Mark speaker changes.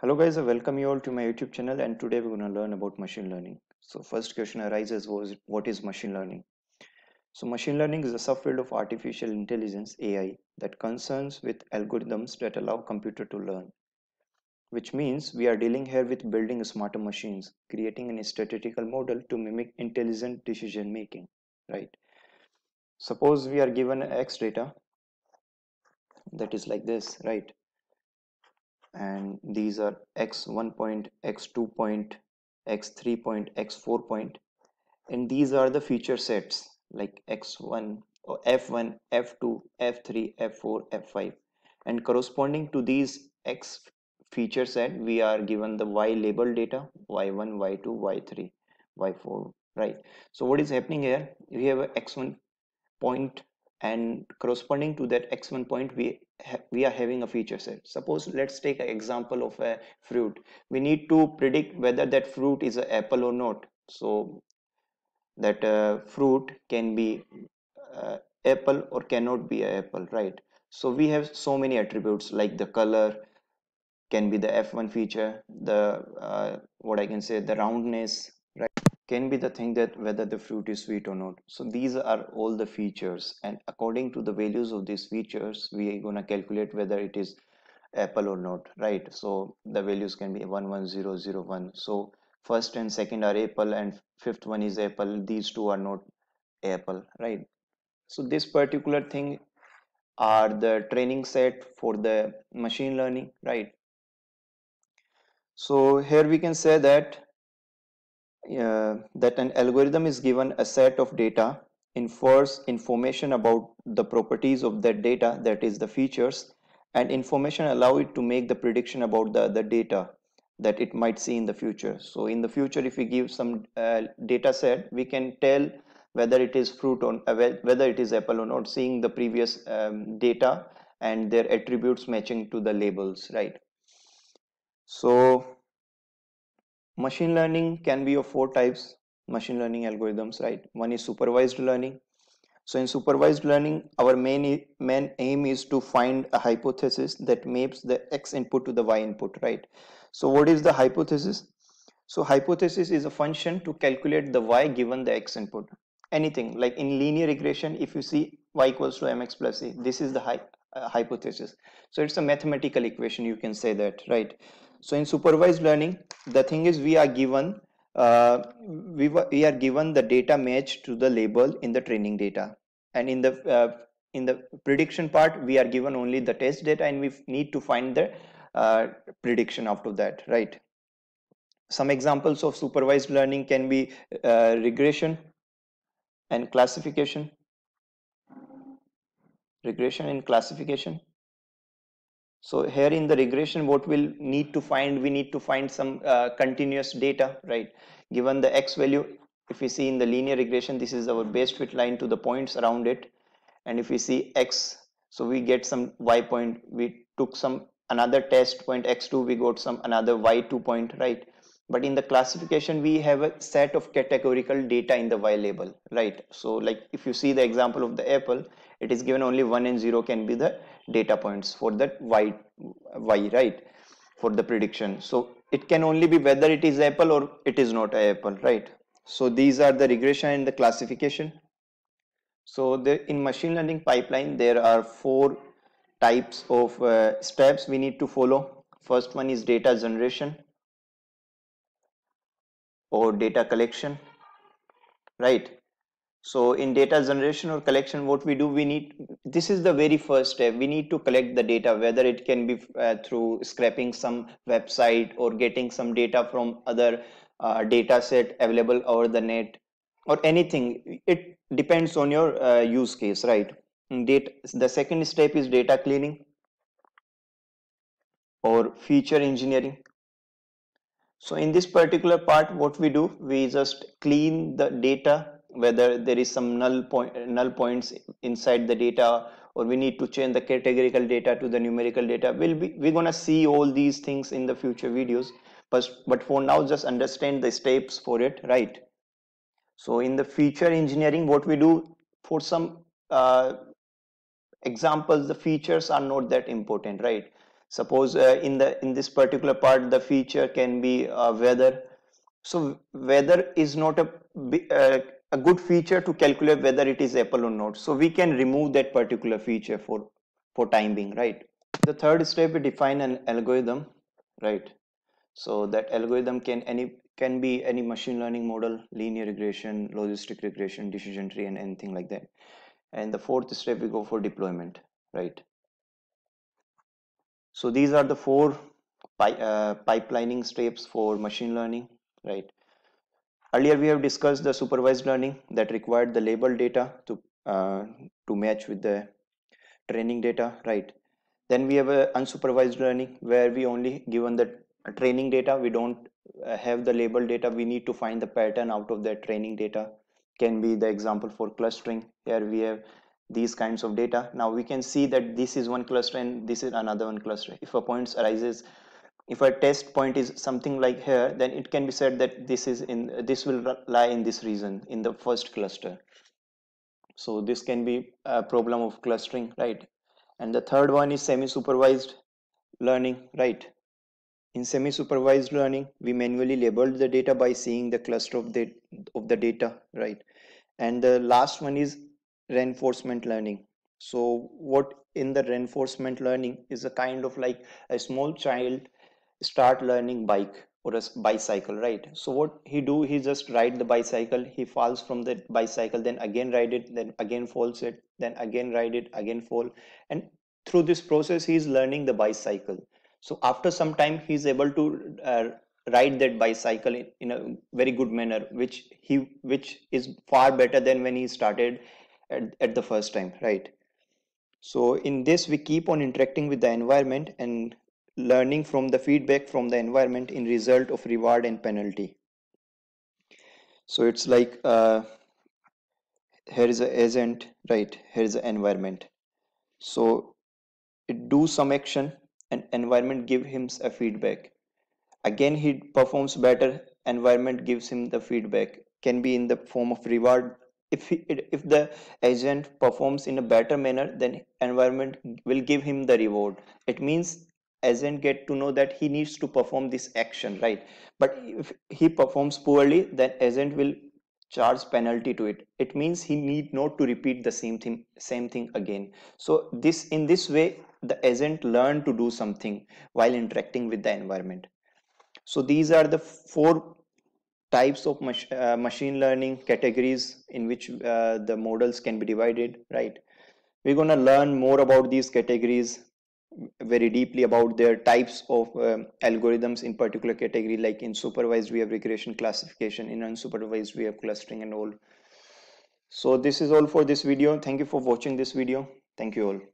Speaker 1: Hello guys, I welcome you all to my YouTube channel and today we're going to learn about machine learning. So first question arises was what is machine learning? So machine learning is a subfield of artificial intelligence AI that concerns with algorithms that allow computer to learn. Which means we are dealing here with building smarter machines, creating an statistical model to mimic intelligent decision making, right? Suppose we are given X data that is like this, right? and these are x1 point x2 point x3 point x4 point and these are the feature sets like x1 or f1 f2 f3 f4 f5 and corresponding to these x feature set we are given the y label data y1 y2 y3 y4 right so what is happening here we have a x1 point and corresponding to that x1 point we we are having a feature set suppose let's take an example of a fruit we need to predict whether that fruit is an apple or not so that uh, fruit can be uh, apple or cannot be an apple right so we have so many attributes like the color can be the f1 feature the uh, what i can say the roundness right can be the thing that whether the fruit is sweet or not so these are all the features and according to the values of these features we are going to calculate whether it is apple or not right so the values can be 11001 so first and second are apple and fifth one is apple these two are not apple right so this particular thing are the training set for the machine learning right so here we can say that uh, that an algorithm is given a set of data infers information about the properties of that data that is the features and information allow it to make the prediction about the the data that it might see in the future so in the future if we give some uh, data set we can tell whether it is fruit or uh, whether it is apple or not seeing the previous um, data and their attributes matching to the labels right so machine learning can be of four types machine learning algorithms right one is supervised learning so in supervised learning our main main aim is to find a hypothesis that maps the x input to the y input right so what is the hypothesis so hypothesis is a function to calculate the y given the x input anything like in linear regression if you see y equals to mx plus c this is the hy uh, hypothesis so it's a mathematical equation you can say that right so in supervised learning the thing is we are given uh, we, we are given the data match to the label in the training data and in the uh, in the prediction part we are given only the test data and we need to find the uh, prediction after that right some examples of supervised learning can be uh, regression and classification regression and classification so here in the regression, what we'll need to find, we need to find some uh, continuous data, right? Given the x value, if we see in the linear regression, this is our best fit line to the points around it. And if we see x, so we get some y point, we took some another test point x2, we got some another y2 point, right? but in the classification we have a set of categorical data in the y label right so like if you see the example of the apple it is given only 1 and 0 can be the data points for that y y right for the prediction so it can only be whether it is apple or it is not apple right so these are the regression and the classification so the, in machine learning pipeline there are four types of uh, steps we need to follow first one is data generation or data collection right so in data generation or collection what we do we need this is the very first step we need to collect the data whether it can be uh, through scraping some website or getting some data from other uh, data set available over the net or anything it depends on your uh, use case right data the second step is data cleaning or feature engineering so in this particular part, what we do, we just clean the data, whether there is some null, point, null points inside the data or we need to change the categorical data to the numerical data. We'll be, we're gonna see all these things in the future videos, but, but for now, just understand the steps for it, right? So in the feature engineering, what we do for some uh, examples, the features are not that important, right? suppose uh, in the in this particular part the feature can be uh, weather so weather is not a uh, a good feature to calculate whether it is apple or not so we can remove that particular feature for for time being right the third step we define an algorithm right so that algorithm can any can be any machine learning model linear regression logistic regression decision tree and anything like that and the fourth step we go for deployment right so these are the four pi uh, pipelining steps for machine learning right earlier we have discussed the supervised learning that required the label data to uh, to match with the training data right then we have a unsupervised learning where we only given the training data we don't uh, have the label data we need to find the pattern out of the training data can be the example for clustering here we have these kinds of data. Now we can see that this is one cluster and this is another one cluster. If a point arises, if a test point is something like here, then it can be said that this is in this will lie in this region in the first cluster. So this can be a problem of clustering, right? And the third one is semi-supervised learning, right? In semi-supervised learning, we manually labeled the data by seeing the cluster of the of the data, right? And the last one is reinforcement learning so what in the reinforcement learning is a kind of like a small child start learning bike or a bicycle right so what he do he just ride the bicycle he falls from the bicycle then again ride it then again falls it then again ride it again fall and through this process he is learning the bicycle so after some time he is able to uh, ride that bicycle in, in, a very good manner which he which is far better than when he started at, at the first time right so in this we keep on interacting with the environment and learning from the feedback from the environment in result of reward and penalty so it's like uh, here is a agent right here is an environment so it do some action and environment give him a feedback again he performs better environment gives him the feedback can be in the form of reward if he, if the agent performs in a better manner then environment will give him the reward it means agent get to know that he needs to perform this action right but if he performs poorly then agent will charge penalty to it it means he need not to repeat the same thing same thing again so this in this way the agent learn to do something while interacting with the environment so these are the four types of mach uh, machine learning categories in which uh, the models can be divided right we're going to learn more about these categories very deeply about their types of uh, algorithms in particular category like in supervised we have regression classification in unsupervised we have clustering and all so this is all for this video thank you for watching this video thank you all